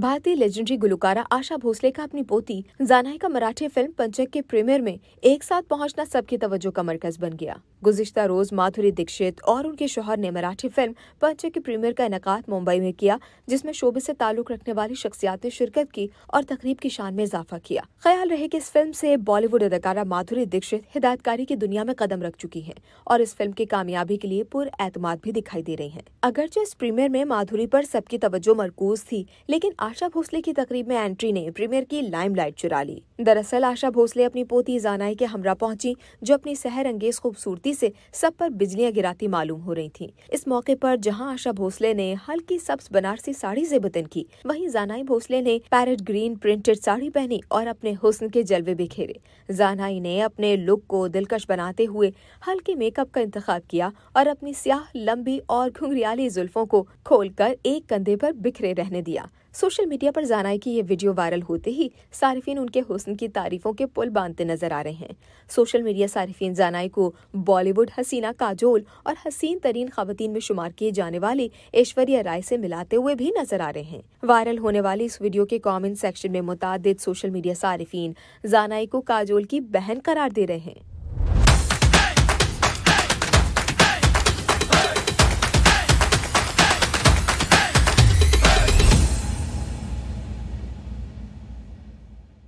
भारतीय लेजेंडरी गुलकारा आशा भोसले का अपनी पोती का मराठी फिल्म पंचक के प्रीमियर में एक साथ पहुंचना सबकी तवज्जो का मरकज बन गया गुजश्ता रोज माधुरी दीक्षित और उनके शोहर ने मराठी फिल्म पंचक के प्रीमियर का इनका मुंबई में किया जिसमें शोबे से ताल्लुक रखने वाली शख्सियात ने शिरकत की और तकरीब की शान में इजाफा किया ख्याल रहे की इस फिल्म ऐसी बॉलीवुड अदाकारा माधुरी दीक्षित हिदायतकारी की दुनिया में कदम रख चुकी है और इस फिल्म की कामयाबी के लिए पुर एतम भी दिखाई दे रही है अगरचे इस प्रीमियर में माधुरी आरोप सबकी तवज्जो मरकूज थी लेकिन आशा भोसले की तकरीब में एंट्री ने प्रीमियर की लाइमलाइट चुरा ली दरअसल आशा भोसले अपनी पोती जानाई के हमरा पहुंची जो अपनी सहर अंगेज खूबसूरती से सब पर बिजलियां गिराती मालूम हो रही थी इस मौके पर जहां आशा भोसले ने हल्की सब्स बनारसी साड़ी से बतन की वहीं जानाई भोसले ने पैरट ग्रीन प्रिंटेड साड़ी पहनी और अपने हुस्न के जलवे बिखेरे जानाई ने अपने लुक को दिलकश बनाते हुए हल्के मेकअप का इंतखब किया और अपनी स्याह लंबी और घुंघरियाली जुल्फों को खोल एक कंधे पर बिखरे रहने दिया सोशल मीडिया पर जाना की ये वीडियो वायरल होते ही सार्फिन उनके हुसन की तारीफों के पुल बांधते नजर आ रहे हैं सोशल मीडिया सार्फिन जानाई को बॉलीवुड हसीना काजोल और हसीन तरीन खातन में शुमार किए जाने वाली ऐश्वर्या राय से मिलाते हुए भी नजर आ रहे हैं वायरल होने वाली इस वीडियो के कॉमेंट सेक्शन में मुताद सोशल मीडिया सार्फिन जानाई को काजोल की बहन करार दे रहे हैं